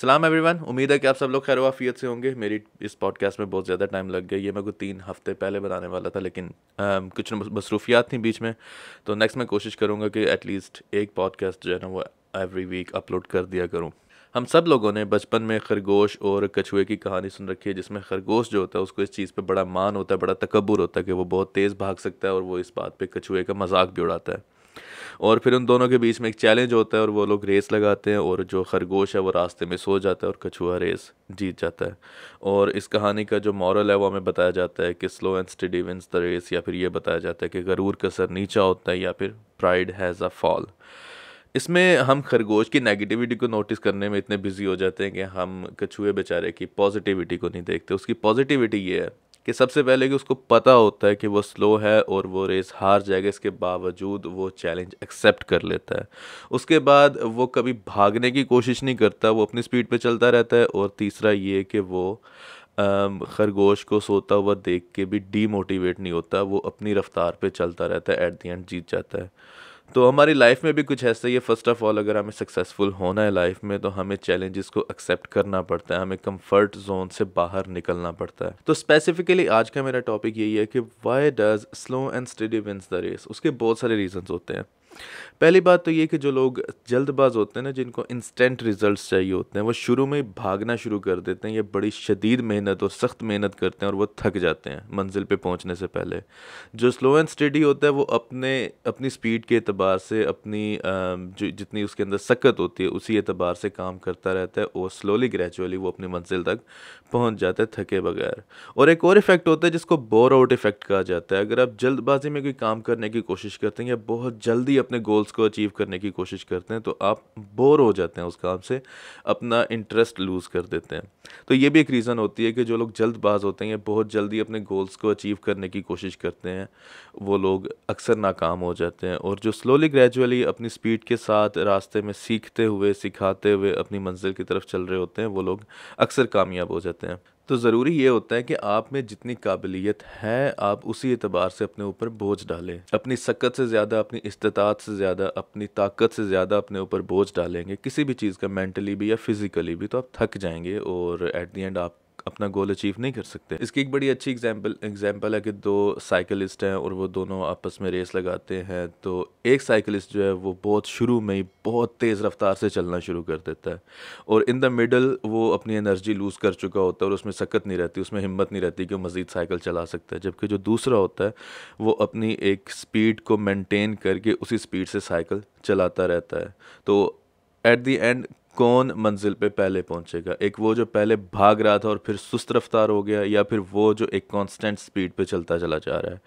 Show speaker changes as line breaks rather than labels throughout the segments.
सलाम एवरीवन उम्मीद है कि आप सब लोग खैर वाफियत से होंगे मेरी इस पॉडकास्ट में बहुत ज़्यादा टाइम लग गया ये मैं को तीन हफ्ते पहले बनाने वाला था लेकिन आ, कुछ मसरूफियात थी बीच में तो नेक्स्ट मैं कोशिश करूँगा कि एटलीस्ट एक पॉडकास्ट जो है ना वो एवरी वीक अपलोड कर दिया करूँ हम सब लोगों ने बचपन में खरगोश और कछुए की कहानी सुन रखी है जिसमें खरगोश जो होता है उसको इस चीज़ पर बड़ा मान होता है बड़ा तकबर होता है कि वो बहुत तेज़ भाग सकता है और वो इस बात पर कछुए का मजाक भी उड़ाता है और फिर उन दोनों के बीच में एक चैलेंज होता है और वो लोग रेस लगाते हैं और जो खरगोश है वो रास्ते में सो जाता है और कछुआ रेस जीत जाता है और इस कहानी का जो मॉरल है वो हमें बताया जाता है कि slow and steady wins the race या फिर ये बताया जाता है कि गरूर का सर नीचा होता है या फिर प्राइड हैज़ अ फॉल इसमें हम खरगोश की नेगेटिविटी को नोटिस करने में इतने बिजी हो जाते हैं कि हम कछुए बेचारे की पॉजिटिविटी को नहीं देखते उसकी पॉजिटिविटी ये है कि सबसे पहले कि उसको पता होता है कि वो स्लो है और वो रेस हार जाएगा इसके बावजूद वो चैलेंज एक्सेप्ट कर लेता है उसके बाद वो कभी भागने की कोशिश नहीं करता वो अपनी स्पीड पे चलता रहता है और तीसरा ये कि वो खरगोश को सोता हुआ देख के भी डीमोटिवेट नहीं होता वो अपनी रफ्तार पे चलता रहता है एट दी एंड जीत जाता है तो हमारी लाइफ में भी कुछ ऐसा ही है फर्स्ट ऑफ ऑल अगर हमें सक्सेसफुल होना है लाइफ में तो हमें चैलेंजेस को एक्सेप्ट करना पड़ता है हमें कंफर्ट जोन से बाहर निकलना पड़ता है तो स्पेसिफिकली आज का मेरा टॉपिक यही है कि why does slow and steady wins the race उसके बहुत सारे रीजन होते हैं पहली बात तो ये कि जो लोग जल्दबाज होते हैं ना जिनको इंस्टेंट रिजल्ट्स चाहिए होते हैं वो शुरू में ही भागना शुरू कर देते हैं ये बड़ी शदीद मेहनत और सख्त मेहनत करते हैं और वो थक जाते हैं मंजिल पे पहुंचने से पहले जो स्लो एंड स्टडी होता है वो अपने अपनी स्पीड के अतबार से अपनी जो जितनी उसके अंदर सकत होती है उसी एतबार से काम करता रहता है और स्लोली ग्रेजुअली वो अपनी मंजिल तक पहुँच जाता है थके बगैर और एक और इफेक्ट होता है जिसको बोर आउट इफेक्ट कहा जाता है अगर आप जल्दबाजी में कोई काम करने की कोशिश करते हैं या बहुत जल्दी अपने गोल्स को अचीव करने की कोशिश करते हैं तो आप बोर हो जाते हैं उस काम से अपना इंटरेस्ट लूज़ कर देते हैं तो ये भी एक रीज़न होती है कि जो लोग जल्दबाज होते हैं बहुत जल्दी अपने गोल्स को अचीव करने की कोशिश करते हैं वो लोग अक्सर नाकाम हो जाते हैं और जो स्लोली ग्रेजुअली अपनी स्पीड के साथ रास्ते में सीखते हुए सिखाते हुए अपनी मंजिल की तरफ चल रहे होते हैं वो लोग अक्सर कामयाब हो जाते हैं तो ज़रूरी ये होता है कि आप में जितनी काबिलियत है आप उसी एतबार से अपने ऊपर बोझ डालें अपनी सकत से ज़्यादा अपनी इस्तात से ज़्यादा अपनी ताकत से ज़्यादा अपने ऊपर बोझ डालेंगे किसी भी चीज़ का मेंटली भी या फिज़िकली भी तो आप थक जाएंगे और एट दी एंड आप अपना गोल अचीव नहीं कर सकते इसकी एक बड़ी अच्छी एग्जाम्पल एग्जाम्पल है कि दो साइकिलिस्ट हैं और वो दोनों आपस में रेस लगाते हैं तो एक साइकिलिस्ट जो है वो बहुत शुरू में ही बहुत तेज़ रफ्तार से चलना शुरू कर देता है और इन द मिडल वो अपनी एनर्जी लूज़ कर चुका होता है और उसमें सकत नहीं रहती उसमें हिम्मत नहीं रहती कि वो मज़ीद साइकिल चला सकता है जबकि जो दूसरा होता है वो अपनी एक स्पीड को मेनटेन करके उसी स्पीड से साइकिल चलाता रहता है तो एट दी एंड कौन मंजिल पे पहले पहुंचेगा एक वो जो पहले भाग रहा था और फिर सुस्त रफ्तार हो गया या फिर वो जो एक कांस्टेंट स्पीड पे चलता चला जा रहा है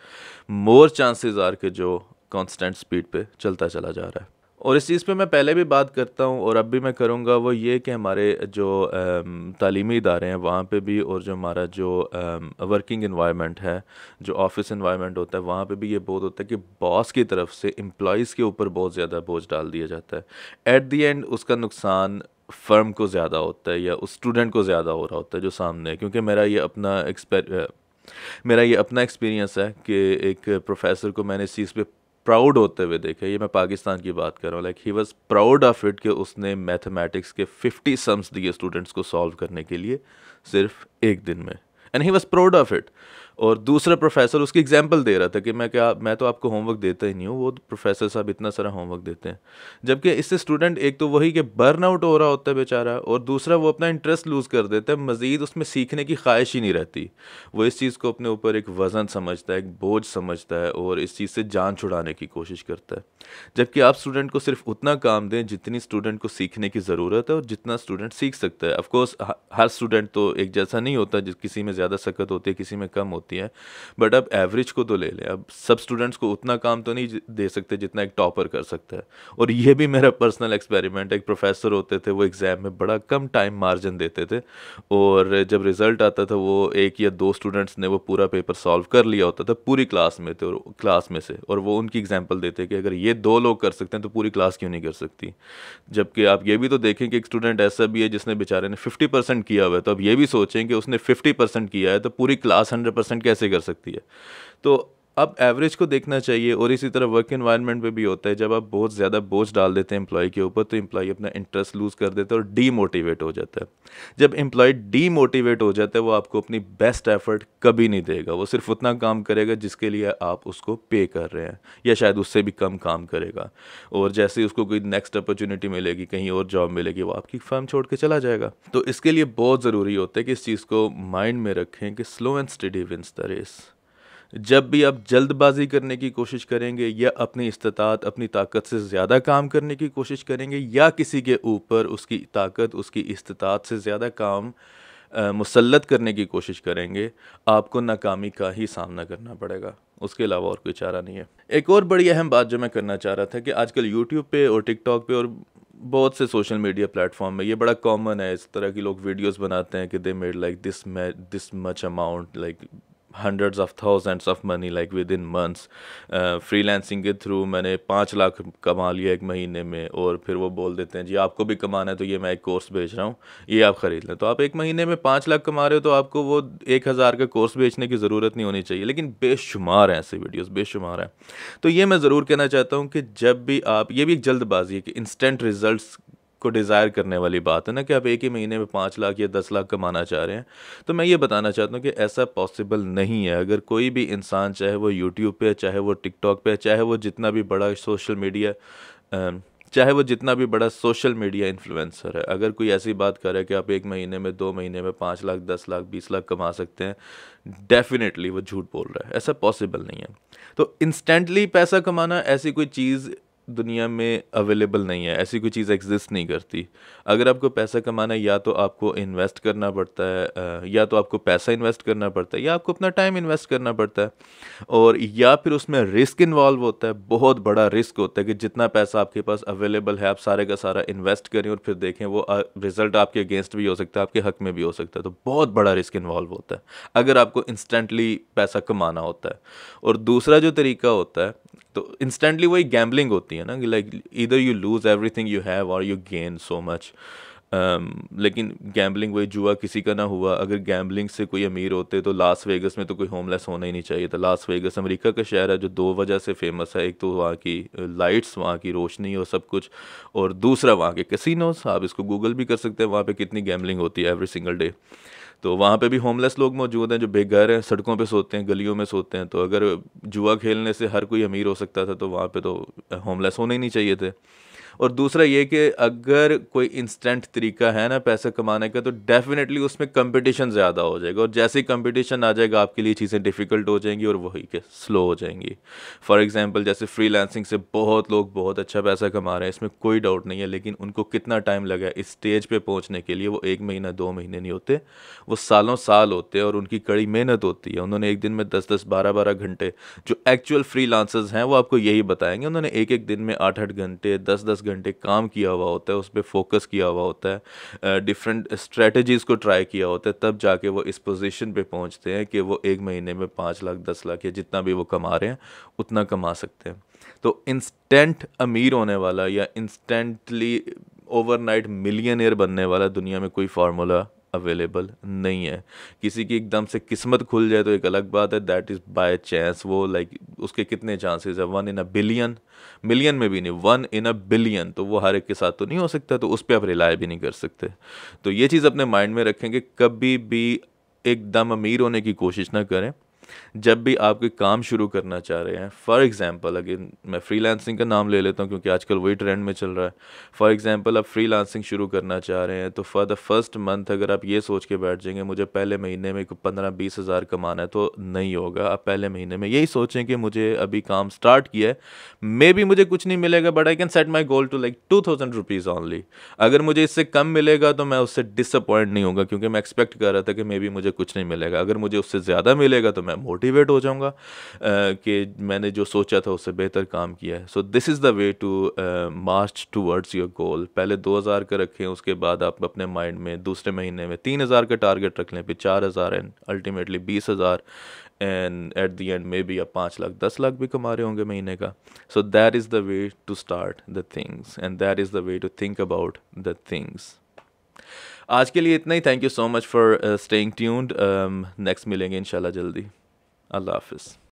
मोर चांसेस आर के जो कांस्टेंट स्पीड पे चलता चला जा रहा है और इस चीज़ पे मैं पहले भी बात करता हूँ और अब भी मैं करूँगा वो ये कि हमारे जो तलीमी इदारे हैं वहाँ पे भी और जो हमारा जो वर्किंग इन्वायरमेंट है जो ऑफिस इन्वायरमेंट होता है वहाँ पे भी ये बहुत होता है कि बॉस की तरफ से एम्प्लॉज़ के ऊपर बहुत ज़्यादा बोझ डाल दिया जाता है एट दी एंड उसका नुकसान फर्म को ज़्यादा होता है या उस स्टूडेंट को ज़्यादा हो रहा होता है जो सामने है क्योंकि मेरा ये अपना एक्सपे मेरा ये अपना एक्सपीरियंस है कि एक प्रोफेसर को मैंने इस चीज़ पर प्राउड होते हुए देखे ये मैं पाकिस्तान की बात कर रहा हूँ like he was proud of it कि उसने मैथमेटिक्स के फिफ्टी सम्स दिए स्टूडेंट्स को सॉल्व करने के लिए सिर्फ एक दिन में and he was proud of it और दूसरा प्रोफेसर उसकी एग्जाम्पल दे रहा था कि मैं क्या मैं तो आपको होमवर्क देता ही नहीं हूँ वो प्रोफेसर साहब इतना सारा होमवर्क देते हैं जबकि इससे स्टूडेंट एक तो वही कि बर्न आउट हो रहा होता है बेचारा और दूसरा वो अपना इंटरेस्ट लूज़ कर देता है मज़ीद उसमें सीखने की ख्वाहिश ही नहीं रहती वो इस चीज़ को अपने ऊपर एक वज़न समझता है एक बोझ समझता है और इस चीज़ से जान छुड़ाने की कोशिश करता है जबकि आप स्टूडेंट को सिर्फ उतना काम दें जितनी स्टूडेंट को सीखने की ज़रूरत है और जितना स्टूडेंट सीख सकता है अफकोर्स हर स्टूडेंट तो एक जैसा नहीं होता जिस किसी में ज़्यादा सकत होती है किसी में कम होती होती है बट अब एवरेज को तो ले लें अब सब स्टूडेंट्स को उतना काम तो नहीं दे सकते जितना एक टॉपर कर सकता है और ये भी मेरा पर्सनल एक्सपेरिमेंट एक प्रोफेसर होते थे वो एग्ज़ाम में बड़ा कम टाइम मार्जिन देते थे और जब रिज़ल्ट आता था वो एक या दो स्टूडेंट्स ने वो पूरा पेपर सॉल्व कर लिया होता था पूरी क्लास में थे और क्लास में से और वो उनकी एग्जाम्पल देते कि अगर ये दो लोग कर सकते हैं तो पूरी क्लास क्यों नहीं कर सकती जबकि आप ये भी तो देखें कि एक स्टूडेंट ऐसा भी है जिसने बेचारे ने फिफ्टी परसेंट किया हुआ है तो अब ये भी सोचें कि उसने फिफ्टी परसेंट किया है तो पूरी क्लास हंड्रेड परसेंट कैसे कर सकती है तो अब एवरेज को देखना चाहिए और इसी तरह वर्क इन्वायरमेंट पे भी होता है जब आप बहुत ज़्यादा बोझ डाल देते हैं एम्प्लॉय के ऊपर तो एम्प्लॉय अपना इंटरेस्ट लूज़ कर देता है और डीमोटिवेट हो जाता है जब एम्प्लॉय डीमोटिवेट हो जाता है वो आपको अपनी बेस्ट एफर्ट कभी नहीं देगा वो सिर्फ उतना काम करेगा जिसके लिए आप उसको पे कर रहे हैं या शायद उससे भी कम काम करेगा और जैसे ही उसको कोई नेक्स्ट अपॉर्चुनिटी मिलेगी कहीं और जॉब मिलेगी वो आपकी फर्म छोड़ के चला जाएगा तो इसके लिए बहुत ज़रूरी होता है कि इस चीज़ को माइंड में रखें कि slow and steady wins the race जब भी आप जल्दबाजी करने की कोशिश करेंगे या अपनी इस्तात अपनी ताकत से ज़्यादा काम करने की कोशिश करेंगे या किसी के ऊपर उसकी ताकत उसकी इस्तात से ज़्यादा काम मुसलत करने की कोशिश करेंगे आपको नाकामी का ही सामना करना पड़ेगा उसके अलावा और कोई चारा नहीं है एक और बड़ी अहम बात जो मैं करना चाह रहा था कि आजकल यूट्यूब पे और टिकटॉक पे और बहुत से सोशल मीडिया प्लेटफॉर्म में ये बड़ा कॉमन है इस तरह की लोग वीडियोस बनाते हैं कि they made like this my this much amount like hundreds of thousands of money like within months freelancing के थ्रू मैंने पाँच लाख कमा लिया एक महीने में और फिर वो बोल देते हैं जी आपको भी कमाना है तो ये मैं एक कोर्स बेच रहा हूँ ये आप ख़रीद लें तो आप एक महीने में पाँच लाख कमा रहे हो तो आपको वो एक हज़ार का कोर्स बेचने की ज़रूरत नहीं होनी चाहिए लेकिन बेशुमार हैं ऐसे वीडियोज़ बेशुमार हैं तो ये मैं ज़रूर कहना चाहता हूँ कि जब भी आप ये भी एक जल्दबाजी है कि इंस्टेंट रिज़ल्ट को डिज़ायर करने वाली बात है ना कि आप एक ही महीने में पाँच लाख या दस लाख कमाना चाह रहे हैं तो मैं ये बताना चाहता हूँ कि ऐसा पॉसिबल नहीं है अगर कोई भी इंसान चाहे वो यूट्यूब पे चाहे वो टिकटॉक पे चाहे वो जितना भी बड़ा सोशल मीडिया चाहे वो जितना भी बड़ा सोशल मीडिया इन्फ्लुएंसर है अगर कोई ऐसी बात करे कि आप एक महीने में दो महीने में पाँच लाख दस लाख बीस लाख कमा सकते हैं डेफिनेटली वो झूठ बोल रहा है ऐसा पॉसिबल नहीं है तो इंस्टेंटली पैसा कमाना ऐसी कोई चीज़ दुनिया में अवेलेबल नहीं है ऐसी कोई चीज़ एग्जिस्ट नहीं करती अगर आपको पैसा कमाना है या तो आपको इन्वेस्ट करना पड़ता है या तो आपको पैसा इन्वेस्ट करना पड़ता है या आपको अपना टाइम इन्वेस्ट करना पड़ता है और या फिर उसमें रिस्क इन्वॉल्व होता है बहुत बड़ा रिस्क होता है कि जितना पैसा आपके पास अवेलेबल है आप सारे का सारा इन्वेस्ट करें और फिर देखें वो रिज़ल्ट आपके अगेंस्ट भी हो सकता है आपके हक में भी हो सकता है तो बहुत बड़ा रिस्क इन्वॉल्व होता है अगर आपको इंस्टेंटली पैसा कमाना होता है और दूसरा जो तरीका होता है तो इंस्टेंटली वही गैम्बलिंग होती है ना कि लाइक इधर you lose everything you have और यू गेन सो मच लेकिन गैम्बलिंग वही जुआ किसी का ना हुआ अगर गैम्बलिंग से कोई अमीर होते तो लास वेगस में तो कोई होमलेस होना ही नहीं चाहिए था लास वेगस अमेरिका का शहर है जो दो वजह से फेमस है एक तो वहाँ की लाइट्स uh, वहाँ की रोशनी और सब कुछ और दूसरा वहाँ के कसिनोस आप इसको गूगल भी कर सकते हैं वहाँ पर कितनी गैम्बलिंग होती है एवरी सिंगल डे तो वहाँ पे भी होमलेस लोग मौजूद हैं जो बेघर हैं सड़कों पे सोते हैं गलियों में सोते हैं तो अगर जुआ खेलने से हर कोई अमीर हो सकता था तो वहाँ पे तो होमलेस होने ही नहीं चाहिए थे और दूसरा ये कि अगर कोई इंस्टेंट तरीका है ना पैसे कमाने का तो डेफिनेटली उसमें कंपटीशन ज़्यादा हो जाएगा और जैसे ही कंपटीशन आ जाएगा आपके लिए चीज़ें डिफ़िकल्ट हो जाएंगी और वही के स्लो हो जाएंगी फॉर एग्ज़ाम्पल जैसे फ्रीलांसिंग से बहुत लोग बहुत अच्छा पैसा कमा रहे हैं इसमें कोई डाउट नहीं है लेकिन उनको कितना टाइम लगा इस स्टेज पर पहुँचने के लिए वो एक महीना दो महीने नहीं होते वो सालों साल होते हैं और उनकी कड़ी मेहनत होती है उन्होंने एक दिन में दस दस बारह बारह घंटे जो एक्चुअल फ्री हैं वो आपको यही बताएंगे उन्होंने एक एक दिन में आठ आठ घंटे दस दस घंटे काम किया हुआ होता है उस पर फोकस किया हुआ होता है डिफरेंट स्ट्रेटजीज़ को ट्राई किया होता है तब जाके वो इस पोजीशन पे पहुंचते हैं कि वो एक महीने में पाँच लाख दस लाख या जितना भी वो कमा रहे हैं उतना कमा सकते हैं तो इंस्टेंट अमीर होने वाला या इंस्टेंटली ओवरनाइट मिलियनियर बनने वाला दुनिया में कोई फार्मूला अवेलेबल नहीं है किसी की एकदम से किस्मत खुल जाए तो एक अलग बात है दैट इज़ बाय चांस वो लाइक like, उसके कितने चांसेस है one in a billion million में भी नहीं वन इन अ बिलियन तो वो हर एक के साथ तो नहीं हो सकता तो उस पर आप रिलाय भी नहीं कर सकते तो ये चीज़ अपने माइंड में रखें कि कभी भी एकदम अमीर होने की कोशिश ना करें जब भी आप कोई काम शुरू करना चाह रहे हैं फ़ॉर एग्ज़ाम्पल अगर मैं फ्रीलांसिंग का नाम ले लेता हूँ क्योंकि आजकल वही ट्रेंड में चल रहा है फ़ॉर एग्ज़ाम्पल आप फ्रीलांसिंग शुरू करना चाह रहे हैं तो फॉर द फर्स्ट मंथ अगर आप ये सोच के बैठ जाएंगे मुझे पहले महीने में पंद्रह बीस हज़ार कमाना है तो नहीं होगा आप पहले महीने में यही सोचें कि मुझे अभी काम स्टार्ट किया है मे बी मुझे कुछ नहीं मिलेगा but I can set my goal to like two thousand rupees only अगर मुझे इससे कम मिलेगा तो मैं उससे डिसअपॉइंट नहीं होगा क्योंकि मैं एक्सपेक्ट कर रहा था कि मे बी मुझे कुछ नहीं मिलेगा अगर मुझे उससे ज़्यादा मिलेगा तो मैं मोटिवेट हो जाऊँगा कि मैंने जो सोचा था उससे बेहतर काम किया है so this is the way to march towards your goal पहले दो हज़ार का रखें उसके बाद आप अपने माइंड में दूसरे महीने में तीन हज़ार का टारगेट रख लें फिर चार हज़ार एंड अल्टीमेटली बीस हज़ार and at the end maybe आप पाँच लाख दस लाख भी कमा रहे होंगे महीने का so that is the way to start the things and that is the way to think about the things आज के लिए इतना ही thank you so much for staying tuned next मिलेंगे इंशाल्लाह जल्दी Allah Hafiz.